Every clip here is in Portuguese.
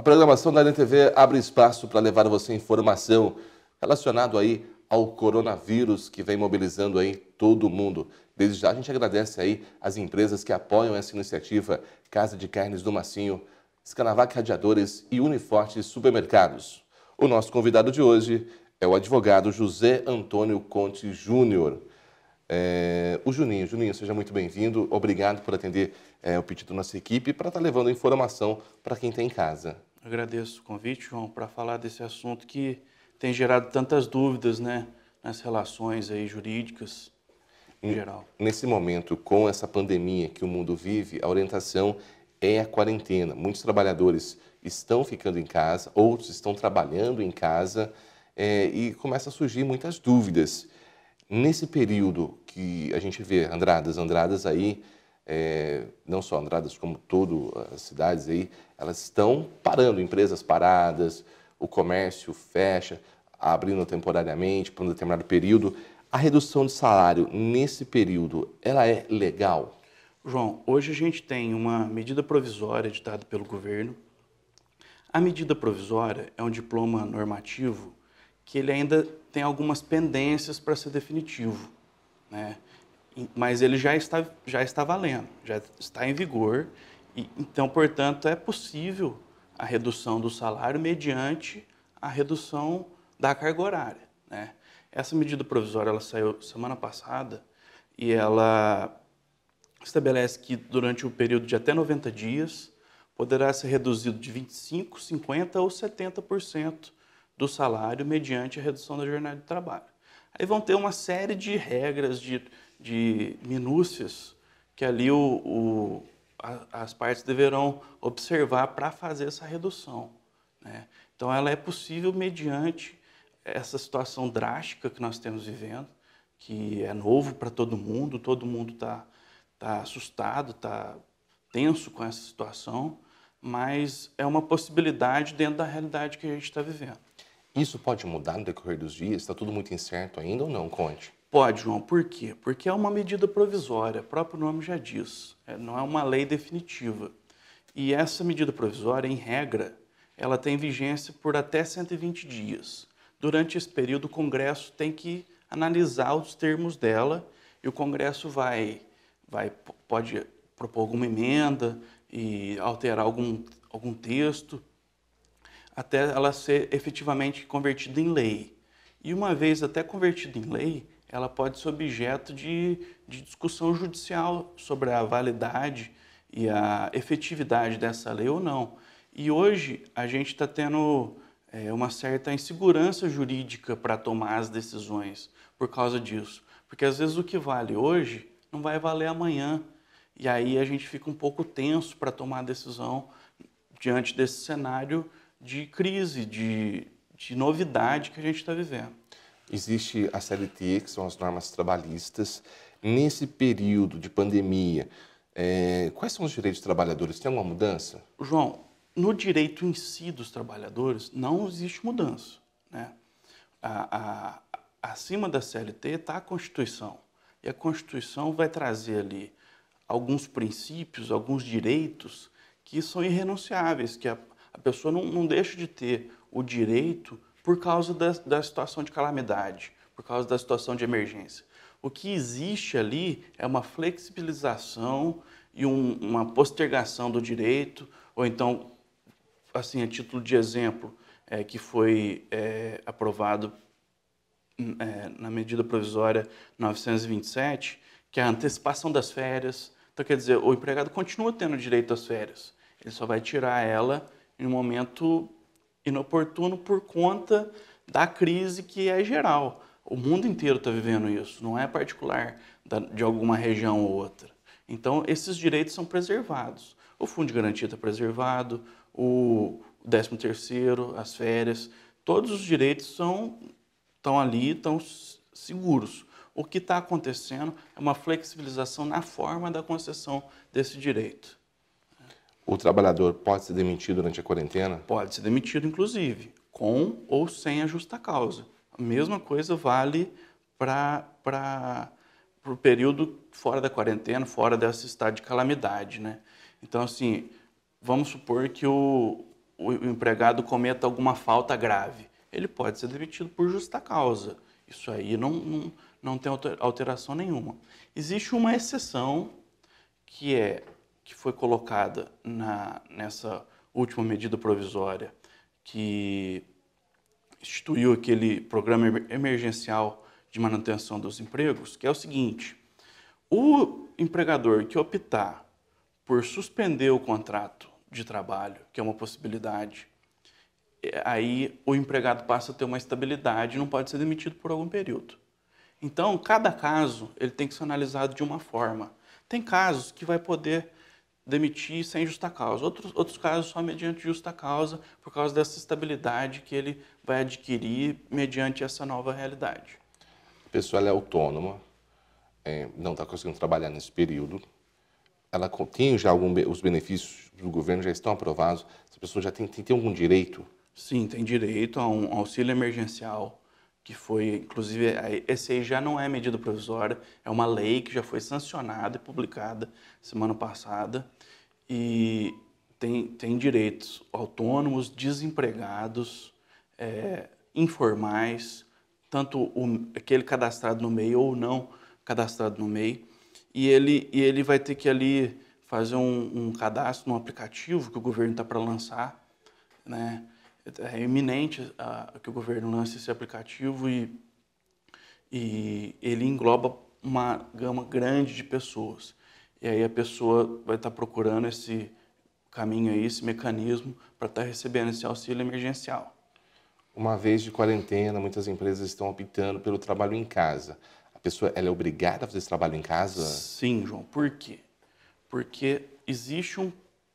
A programação da NTV abre espaço para levar você informação relacionada aí ao coronavírus que vem mobilizando aí todo mundo. Desde já a gente agradece aí as empresas que apoiam essa iniciativa, Casa de Carnes do Massinho, Escanavac Radiadores e Uniforte Supermercados. O nosso convidado de hoje é o advogado José Antônio Conte Júnior. É, o Juninho. Juninho, seja muito bem-vindo. Obrigado por atender é, o pedido da nossa equipe para estar tá levando informação para quem está em casa. Agradeço o convite, João, para falar desse assunto que tem gerado tantas dúvidas, né, nas relações aí jurídicas em, geral. Nesse momento, com essa pandemia que o mundo vive, a orientação é a quarentena. Muitos trabalhadores estão ficando em casa, outros estão trabalhando em casa é, e começa a surgir muitas dúvidas. Nesse período que a gente vê Andradas, Andradas aí é, não só Andradas, como todas as eh, cidades aí, elas estão parando, empresas paradas, o comércio fecha, abrindo temporariamente por um determinado período. A redução de salário nesse período, ela é legal? João, hoje a gente tem uma medida provisória editada pelo governo. A medida provisória é um diploma normativo que ele ainda tem algumas pendências para ser definitivo, né? mas ele já está, já está valendo, já está em vigor. E, então, portanto, é possível a redução do salário mediante a redução da carga horária. Né? Essa medida provisória ela saiu semana passada e ela estabelece que durante o um período de até 90 dias poderá ser reduzido de 25, 50 ou 70% do salário mediante a redução da jornada de trabalho. Aí vão ter uma série de regras, de, de minúcias, que ali o, o a, as partes deverão observar para fazer essa redução. Né? Então, ela é possível mediante essa situação drástica que nós temos vivendo, que é novo para todo mundo, todo mundo está tá assustado, está tenso com essa situação, mas é uma possibilidade dentro da realidade que a gente está vivendo. Isso pode mudar no decorrer dos dias? Está tudo muito incerto ainda ou não? Conte. Pode, João. Por quê? Porque é uma medida provisória, o próprio nome já diz. É, não é uma lei definitiva. E essa medida provisória, em regra, ela tem vigência por até 120 dias. Durante esse período, o Congresso tem que analisar os termos dela e o Congresso vai, vai pode propor alguma emenda e alterar algum, algum texto até ela ser efetivamente convertida em lei. E uma vez até convertida em lei, ela pode ser objeto de, de discussão judicial sobre a validade e a efetividade dessa lei ou não. E hoje a gente está tendo é, uma certa insegurança jurídica para tomar as decisões por causa disso. Porque às vezes o que vale hoje não vai valer amanhã. E aí a gente fica um pouco tenso para tomar a decisão diante desse cenário de crise, de, de novidade que a gente está vivendo. Existe a CLT, que são as normas trabalhistas. Nesse período de pandemia, é, quais são os direitos dos trabalhadores? Tem alguma mudança? João, no direito em si dos trabalhadores, não existe mudança. Né? A, a, acima da CLT está a Constituição. E a Constituição vai trazer ali alguns princípios, alguns direitos que são irrenunciáveis, que a a pessoa não, não deixa de ter o direito por causa da, da situação de calamidade, por causa da situação de emergência. O que existe ali é uma flexibilização e um, uma postergação do direito, ou então, assim, a título de exemplo, é, que foi é, aprovado hum, é, na medida provisória 927, que é a antecipação das férias. Então, quer dizer, o empregado continua tendo direito às férias, ele só vai tirar ela em um momento inoportuno por conta da crise que é geral. O mundo inteiro está vivendo isso, não é particular de alguma região ou outra. Então, esses direitos são preservados. O fundo de garantia está preservado, o 13 terceiro, as férias, todos os direitos são, estão ali, estão seguros. O que está acontecendo é uma flexibilização na forma da concessão desse direito o trabalhador pode ser demitido durante a quarentena? Pode ser demitido, inclusive, com ou sem a justa causa. A mesma coisa vale para o período fora da quarentena, fora desse estado de calamidade, né? Então, assim, vamos supor que o, o empregado cometa alguma falta grave. Ele pode ser demitido por justa causa. Isso aí não, não, não tem alteração nenhuma. Existe uma exceção, que é que foi colocada na, nessa última medida provisória que instituiu aquele programa emergencial de manutenção dos empregos, que é o seguinte: o empregador que optar por suspender o contrato de trabalho, que é uma possibilidade, é, aí o empregado passa a ter uma estabilidade e não pode ser demitido por algum período. Então, cada caso ele tem que ser analisado de uma forma. Tem casos que vai poder demitir sem justa causa. Outros, outros casos só mediante justa causa, por causa dessa estabilidade que ele vai adquirir mediante essa nova realidade. A pessoa é autônoma, é, não está conseguindo trabalhar nesse período, ela tem já algum, os benefícios do governo já estão aprovados, essa pessoa já tem, tem, tem algum direito? Sim, tem direito a um auxílio emergencial que foi, inclusive, é, esse aí já não é medida provisória, é uma lei que já foi sancionada e publicada semana passada e tem, tem direitos autônomos, desempregados, é, informais, tanto o, aquele cadastrado no MEI ou não cadastrado no MEI, e ele, e ele vai ter que ali fazer um, um cadastro no aplicativo que o governo está para lançar, né? é iminente a, ah, que o governo lance esse aplicativo e, e ele engloba uma gama grande de pessoas. E aí a pessoa vai estar procurando esse caminho aí, esse mecanismo para estar tá recebendo esse auxílio emergencial. Uma vez de quarentena, muitas empresas estão optando pelo trabalho em casa. A pessoa ela é obrigada a fazer esse trabalho em casa? Sim, João. Por quê? Porque existe um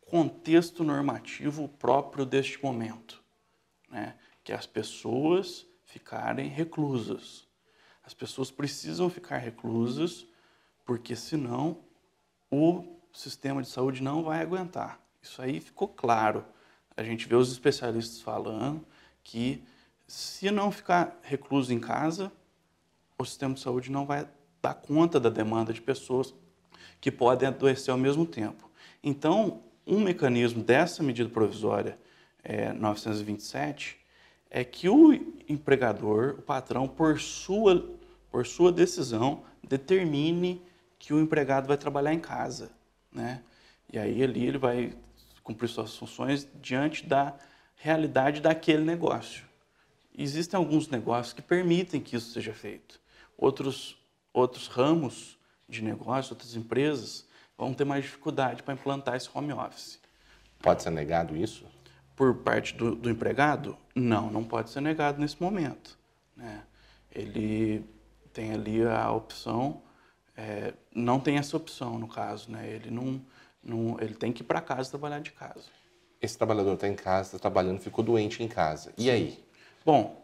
contexto normativo próprio deste momento né? que é as pessoas ficarem reclusas. As pessoas precisam ficar reclusas, porque senão o sistema de saúde não vai aguentar. Isso aí ficou claro. A gente vê os especialistas falando que se não ficar recluso em casa, o sistema de saúde não vai dar conta da demanda de pessoas que podem adoecer ao mesmo tempo. Então, um mecanismo dessa medida provisória é, 927 é que o empregador, o patrão, por sua, por sua decisão, determine que o empregado vai trabalhar em casa. Né? E aí ali ele vai cumprir suas funções diante da realidade daquele negócio. Existem alguns negócios que permitem que isso seja feito. Outros, outros ramos de negócio, outras empresas, vão ter mais dificuldade para implantar esse home office. Pode ser negado isso? por parte do, do empregado? Não, não pode ser negado nesse momento. Né? Ele tem ali a opção, é, não tem essa opção no caso, né? ele, não, não ele tem que ir para casa trabalhar de casa. Esse trabalhador está em casa, está trabalhando, ficou doente em casa. E aí? Bom,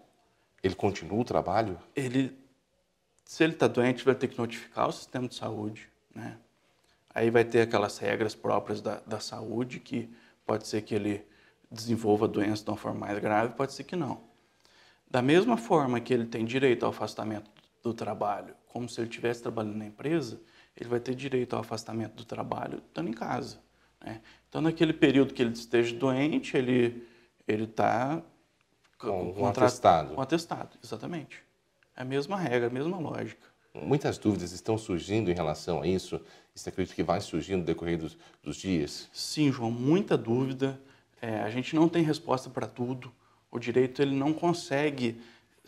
ele continua o trabalho? Ele, se ele está doente, vai ter que notificar o sistema de saúde, né? Aí vai ter aquelas regras próprias da, da saúde que pode ser que ele desenvolva a doença de uma forma mais grave, pode ser que não. Da mesma forma que ele tem direito ao afastamento do trabalho, como se ele estivesse trabalhando na empresa, ele vai ter direito ao afastamento do trabalho estando em casa. Né? Então, naquele período que ele esteja doente, ele ele está com, um atestado. Com atestado, exatamente. É a mesma regra, a mesma lógica. Muitas dúvidas estão surgindo em relação a isso. Isso acredito que vai surgindo no decorrer dos, dos dias. Sim, João, muita dúvida. É, a gente não tem resposta para tudo. O direito ele não consegue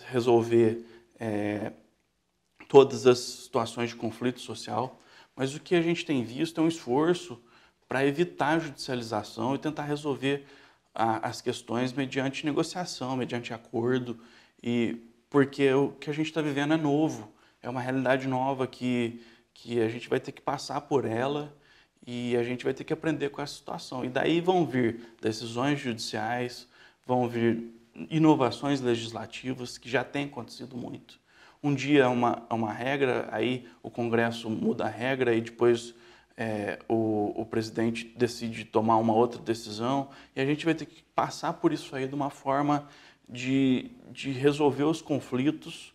resolver é, todas as situações de conflito social, mas o que a gente tem visto é um esforço para evitar a judicialização e tentar resolver a, as questões mediante negociação, mediante acordo, e porque o que a gente está vivendo é novo, é uma realidade nova que, que a gente vai ter que passar por ela e a gente vai ter que aprender com essa situação. E daí vão vir decisões judiciais, vão vir inovações legislativas, que já tem acontecido muito. Um dia é uma, é uma regra, aí o Congresso muda a regra e depois é, o, o presidente decide tomar uma outra decisão. E a gente vai ter que passar por isso aí de uma forma de, de resolver os conflitos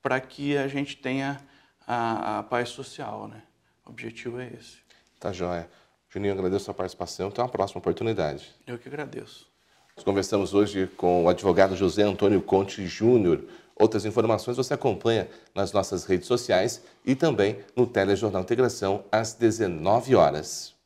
para que a gente tenha a, a paz social. Né? O objetivo é esse. Tá joia. Juninho, agradeço a sua participação. Até uma próxima oportunidade. Eu que agradeço. Nós conversamos hoje com o advogado José Antônio Conte Júnior. Outras informações você acompanha nas nossas redes sociais e também no Telejornal Integração às 19 horas.